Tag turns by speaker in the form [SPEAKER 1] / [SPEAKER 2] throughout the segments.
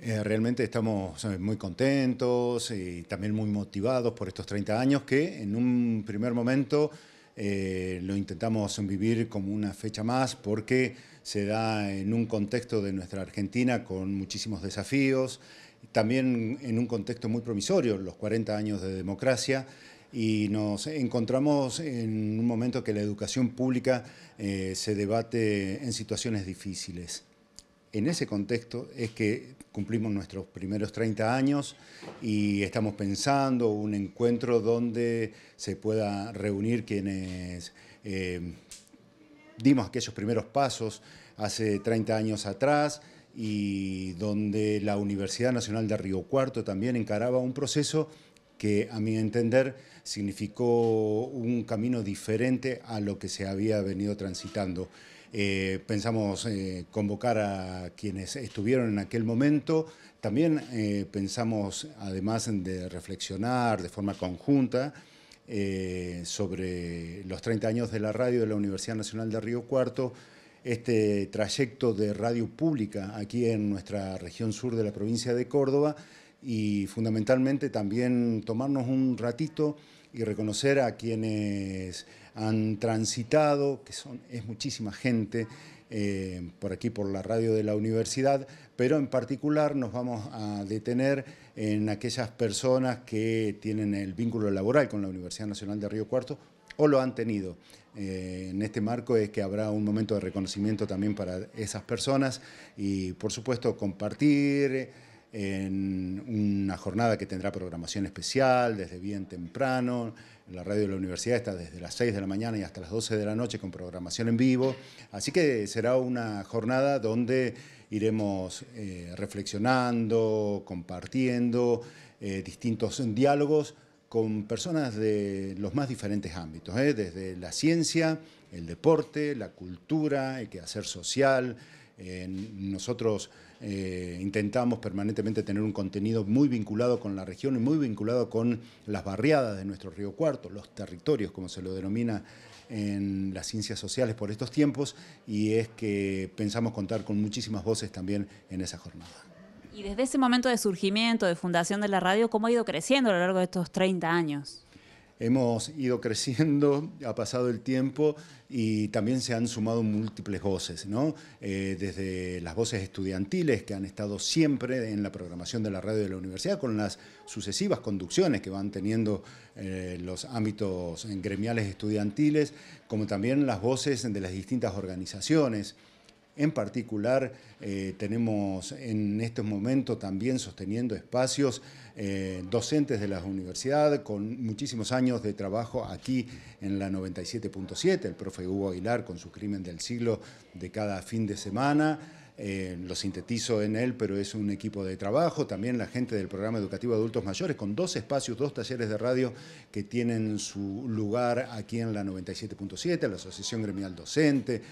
[SPEAKER 1] Eh, realmente estamos muy contentos y también muy motivados por estos 30 años que en un primer momento eh, lo intentamos vivir como una fecha más porque se da en un contexto de nuestra Argentina con muchísimos desafíos, también en un contexto muy promisorio, los 40 años de democracia y nos encontramos en un momento que la educación pública eh, se debate en situaciones difíciles. En ese contexto es que cumplimos nuestros primeros 30 años y estamos pensando un encuentro donde se pueda reunir quienes eh, dimos aquellos primeros pasos hace 30 años atrás y donde la Universidad Nacional de Río Cuarto también encaraba un proceso que a mi entender significó un camino diferente a lo que se había venido transitando. Eh, pensamos eh, convocar a quienes estuvieron en aquel momento. También eh, pensamos, además de reflexionar de forma conjunta, sobre los 30 años de la radio de la Universidad Nacional de Río Cuarto, este trayecto de radio pública aquí en nuestra región sur de la provincia de Córdoba y fundamentalmente también tomarnos un ratito y reconocer a quienes han transitado, que son, es muchísima gente, eh, por aquí por la radio de la universidad, pero en particular nos vamos a detener en aquellas personas que tienen el vínculo laboral con la Universidad Nacional de Río Cuarto o lo han tenido. Eh, en este marco es que habrá un momento de reconocimiento también para esas personas y por supuesto compartir en una jornada que tendrá programación especial desde bien temprano. La radio de la universidad está desde las 6 de la mañana y hasta las 12 de la noche con programación en vivo. Así que será una jornada donde iremos eh, reflexionando, compartiendo eh, distintos diálogos con personas de los más diferentes ámbitos, ¿eh? desde la ciencia, el deporte, la cultura, el quehacer social, nosotros eh, intentamos permanentemente tener un contenido muy vinculado con la región y muy vinculado con las barriadas de nuestro Río Cuarto, los territorios, como se lo denomina en las ciencias sociales por estos tiempos, y es que pensamos contar con muchísimas voces también en esa jornada. Y desde ese momento de surgimiento, de fundación de la radio, ¿cómo ha ido creciendo a lo largo de estos 30 años? hemos ido creciendo, ha pasado el tiempo y también se han sumado múltiples voces, eh, desde las voces estudiantiles que han estado siempre en la programación de la radio de la universidad con las sucesivas conducciones que van teniendo eh, los ámbitos eh, gremiales estudiantiles, como también las voces de las distintas organizaciones en particular, eh, tenemos en estos momentos también sosteniendo espacios eh, docentes de la universidad con muchísimos años de trabajo aquí en la 97.7, el profe Hugo Aguilar con su crimen del siglo de cada fin de semana. Eh, lo sintetizo en él, pero es un equipo de trabajo, también la gente del programa educativo adultos mayores, con dos espacios, dos talleres de radio que tienen su lugar aquí en la 97.7, la Asociación Gremial Docente,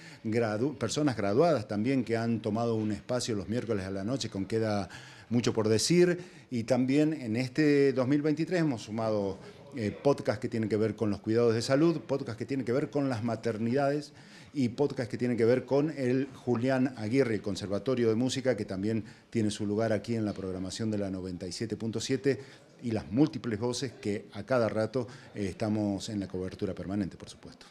[SPEAKER 1] personas graduadas también que han tomado un espacio los miércoles a la noche con queda mucho por decir, y también en este 2023 hemos sumado eh, podcast podcasts que tienen que ver con los cuidados de salud, podcast que tienen que ver con las maternidades y podcast que tienen que ver con el Julián Aguirre, Conservatorio de Música, que también tiene su lugar aquí en la programación de la 97.7 y las múltiples voces que a cada rato eh, estamos en la cobertura permanente, por supuesto.